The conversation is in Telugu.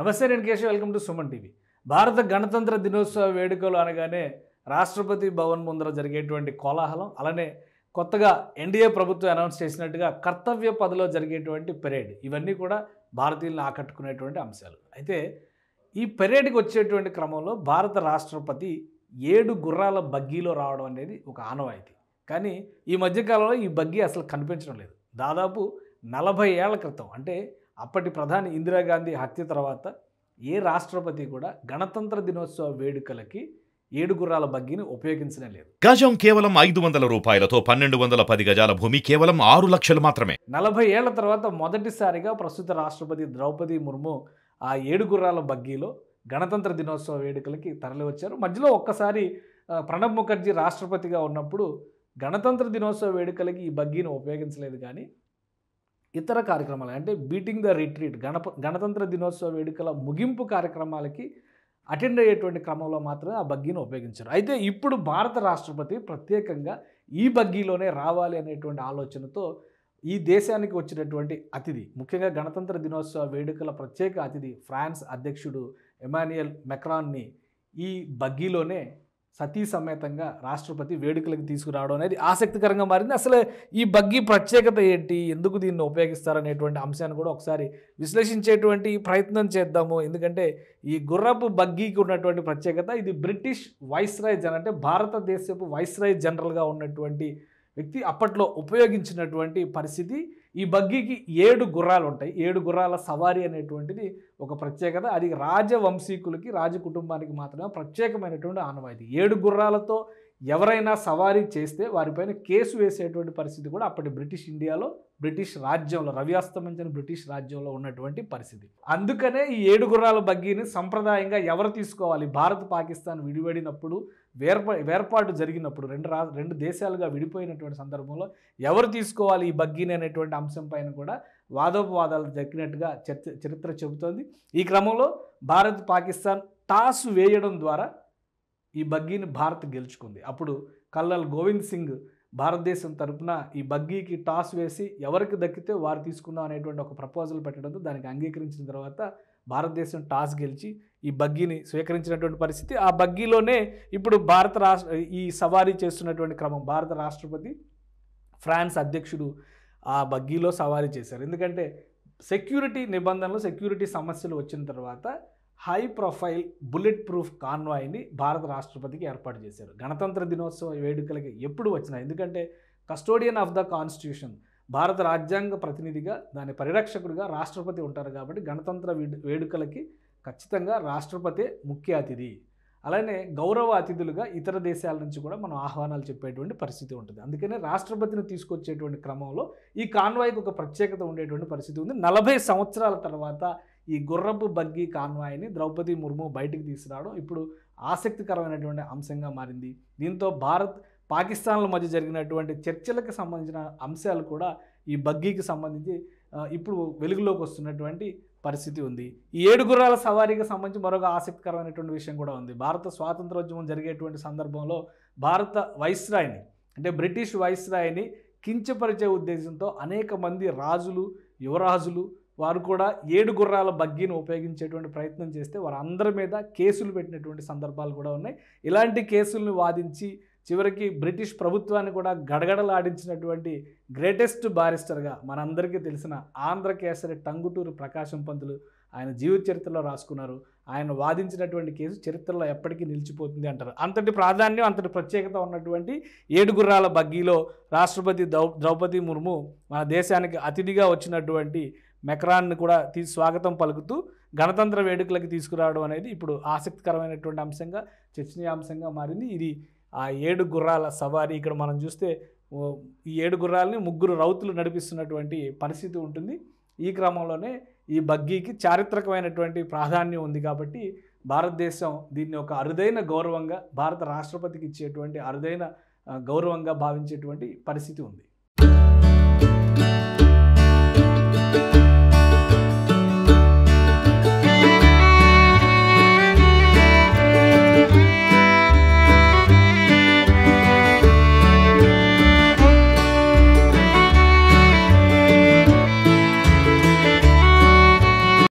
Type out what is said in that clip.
నమస్తే నేను Keshav welcome to Suman TV భారత గణతంత్ర దినోత్సవ వేడుకలు అనగానే రాష్ట్రపతి భవన్ ముందర జరిగేటువంటి కోలాహలం అలానే కొత్తగా ఎన్డీఏ ప్రభుత్వం అనౌన్స్ చేసినట్టుగా కర్తవ్య పదలో జరిగేటువంటి పెరేడ్ ఇవన్నీ కూడా భారతీయులను ఆకట్టుకునేటువంటి అంశాలు అయితే ఈ పెరేడ్కి వచ్చేటువంటి క్రమంలో భారత రాష్ట్రపతి ఏడు గుర్రాల బగ్గీలో రావడం అనేది ఒక ఆనవాయితీ కానీ ఈ మధ్యకాలంలో ఈ బగ్గీ అసలు కనిపించడం లేదు దాదాపు నలభై ఏళ్ల క్రితం అంటే అప్పటి ప్రధాని ఇందిరాగాంధీ హత్య తర్వాత ఏ రాష్ట్రపతి కూడా గణతంత్ర దినోత్సవ వేడుకలకి ఏడుగురాల బగ్గిని ఉపయోగించడం లేదు గజం కేవలం ఐదు వందల రూపాయలతో పన్నెండు వందల పది గజాల భూమి కేవలం ఆరు లక్షలు మాత్రమే నలభై ఏళ్ల తర్వాత మొదటిసారిగా ప్రస్తుత రాష్ట్రపతి ద్రౌపది ముర్ము ఆ ఏడుగుర్రాల బగ్గీలో గణతంత్ర దినోత్సవ వేడుకలకి తరలివచ్చారు మధ్యలో ఒక్కసారి ప్రణబ్ ముఖర్జీ రాష్ట్రపతిగా ఉన్నప్పుడు గణతంత్ర దినోత్సవ వేడుకలకి ఈ బగ్గీని ఉపయోగించలేదు కానీ ఇతర కార్యక్రమాలు అంటే బీటింగ్ ద రిట్రీట్ గణప గణతంత్ర దినోత్సవ వేడుకల ముగింపు కార్యక్రమాలకి అటెండ్ అయ్యేటువంటి క్రమంలో మాత్రమే ఆ బగ్గీని ఉపయోగించారు అయితే ఇప్పుడు భారత రాష్ట్రపతి ప్రత్యేకంగా ఈ బగ్గీలోనే రావాలి అనేటువంటి ఆలోచనతో ఈ దేశానికి వచ్చినటువంటి అతిథి ముఖ్యంగా గణతంత్ర దినోత్సవ వేడుకల ప్రత్యేక అతిథి ఫ్రాన్స్ అధ్యక్షుడు ఎమాన్యుయల్ మెక్రాన్ని ఈ బగ్గీలోనే సతీ సమేతంగా రాష్ట్రపతి వేడుకలకు తీసుకురావడం అనేది ఆసక్తికరంగా మారింది అసలు ఈ బగ్గీ ప్రత్యేకత ఏంటి ఎందుకు దీన్ని ఉపయోగిస్తారనేటువంటి అంశాన్ని కూడా ఒకసారి విశ్లేషించేటువంటి ప్రయత్నం చేద్దాము ఎందుకంటే ఈ గుర్రపు బగ్గీకి ఉన్నటువంటి ప్రత్యేకత ఇది బ్రిటిష్ వైస్రాయ్ జనరల్ అంటే భారతదేశపు వైస్రాయ్ జనరల్గా ఉన్నటువంటి వ్యక్తి అప్పట్లో ఉపయోగించినటువంటి పరిస్థితి ఈ బగ్గీకి ఏడు గుర్రాలు ఉంటాయి ఏడు గుర్రాల సవారీ అనేటువంటిది ఒక ప్రత్యేకత అది రాజవంశీకులకి రాజకుటుంబానికి మాత్రమే ప్రత్యేకమైనటువంటి ఆనవాయితీ ఏడు గుర్రాలతో ఎవరైనా సవారీ చేస్తే వారిపైన కేసు వేసేటువంటి పరిస్థితి కూడా అప్పటి బ్రిటిష్ ఇండియాలో బ్రిటిష్ రాజ్యంలో రవి అస్తమించిన బ్రిటిష్ రాజ్యంలో ఉన్నటువంటి పరిస్థితి అందుకనే ఈ ఏడు గుర్రాల బగ్గీని సంప్రదాయంగా ఎవరు తీసుకోవాలి భారత్ పాకిస్తాన్ విడివడినప్పుడు వేర్పా వేర్పాటు జరిగినప్పుడు రెండు రా రెండు దేశాలుగా విడిపోయినటువంటి సందర్భంలో ఎవరు తీసుకోవాలి ఈ బగ్గీని అనేటువంటి అంశం పైన కూడా వాదోపవాదాలు దక్కినట్టుగా చరిత్ర చరిత్ర చెబుతోంది ఈ క్రమంలో భారత్ పాకిస్తాన్ టాస్ వేయడం ద్వారా ఈ బగ్గీని భారత్ గెలుచుకుంది అప్పుడు కల్లల్ గోవింద్ సింగ్ భారతదేశం తరఫున ఈ బగ్గీకి టాస్ వేసి ఎవరికి దక్కితే వారు తీసుకుందాం అనేటువంటి ఒక ప్రపోజల్ పెట్టడంతో దానికి అంగీకరించిన తర్వాత భారతదేశం టాస్ గెలిచి ఈ బగ్గీని స్వీకరించినటువంటి పరిస్థితి ఆ బగ్గీలోనే ఇప్పుడు భారత రాష్ట్ర ఈ సవారీ చేస్తున్నటువంటి క్రమం భారత రాష్ట్రపతి ఫ్రాన్స్ అధ్యక్షుడు ఆ బగ్గీలో సవారీ చేశారు ఎందుకంటే సెక్యూరిటీ నిబంధనలు సెక్యూరిటీ సమస్యలు వచ్చిన తర్వాత హై ప్రొఫైల్ బుల్లెట్ ప్రూఫ్ కాన్వాయ్ని భారత రాష్ట్రపతికి ఏర్పాటు చేశారు గణతంత్ర దినోత్సవ వేడుకలకి ఎప్పుడు వచ్చినా ఎందుకంటే కస్టోడియన్ ఆఫ్ ద కాన్స్టిట్యూషన్ భారత రాజ్యాంగ ప్రతినిధిగా దాని పరిరక్షకుడిగా రాష్ట్రపతి ఉంటారు కాబట్టి గణతంత్ర వేడుకలకి ఖచ్చితంగా రాష్ట్రపతి ముఖ్య అతిథి అలానే గౌరవ అతిథులుగా ఇతర దేశాల నుంచి కూడా మనం ఆహ్వానాలు చెప్పేటువంటి పరిస్థితి ఉంటుంది అందుకనే రాష్ట్రపతిని తీసుకొచ్చేటువంటి క్రమంలో ఈ కాన్వాయ్కి ఒక ప్రత్యేకత ఉండేటువంటి పరిస్థితి ఉంది నలభై సంవత్సరాల తర్వాత ఈ గుర్రపు బగ్గి కాన్వాయ్ని ద్రౌపది ముర్ము బయటికి తీసుకురావడం ఇప్పుడు ఆసక్తికరమైనటువంటి అంశంగా మారింది దీంతో భారత్ పాకిస్తాన్ల మధ్య జరిగినటువంటి చర్చలకు సంబంధించిన అంశాలు కూడా ఈ బగ్గీకి సంబంధించి ఇప్పుడు వెలుగులోకి వస్తున్నటువంటి పరిస్థితి ఉంది ఈ ఏడు గుర్రాల సవారీకి సంబంధించి మరొక ఆసక్తికరమైనటువంటి విషయం కూడా ఉంది భారత స్వాతంత్రోద్యమం జరిగేటువంటి సందర్భంలో భారత వైస్రాయిని అంటే బ్రిటిష్ వైస్రాయిని కించపరిచే ఉద్దేశంతో అనేక మంది రాజులు యువరాజులు వారు కూడా ఏడు గుర్రాల బగ్గీని ఉపయోగించేటువంటి ప్రయత్నం చేస్తే వారందరి మీద కేసులు పెట్టినటువంటి సందర్భాలు కూడా ఉన్నాయి ఇలాంటి కేసులను వాదించి చివరికి బ్రిటిష్ ప్రభుత్వాన్ని కూడా గడగడలాడించినటువంటి గ్రేటెస్ట్ బారిస్టర్గా మనందరికీ తెలిసిన ఆంధ్రకేసరి టంగుటూరు ప్రకాశం పంతులు ఆయన జీవిత చరిత్రలో రాసుకున్నారు ఆయన వాదించినటువంటి కేసు చరిత్రలో ఎప్పటికీ నిలిచిపోతుంది అంటారు అంతటి ప్రాధాన్యం అంతటి ప్రత్యేకత ఉన్నటువంటి ఏడుగుర్రాల బగ్గీలో రాష్ట్రపతి ద్రౌపది ముర్ము మన దేశానికి అతిథిగా వచ్చినటువంటి మెక్రాన్ను కూడా తీ స్వాగతం పలుకుతూ గణతంత్ర వేడుకలకి తీసుకురావడం అనేది ఇప్పుడు ఆసక్తికరమైనటువంటి అంశంగా చర్చనీయాంశంగా మారింది ఇది ఆ ఏడు గుర్రాల సవారీ ఇక్కడ మనం చూస్తే ఈ ఏడు గుర్రాలని ముగ్గురు రౌతులు నడిపిస్తున్నటువంటి పరిస్థితి ఉంటుంది ఈ క్రమంలోనే ఈ బగ్గీకి చారిత్రకమైనటువంటి ప్రాధాన్యం ఉంది కాబట్టి భారతదేశం దీన్ని ఒక అరుదైన గౌరవంగా భారత రాష్ట్రపతికి ఇచ్చేటువంటి అరుదైన గౌరవంగా భావించేటువంటి పరిస్థితి ఉంది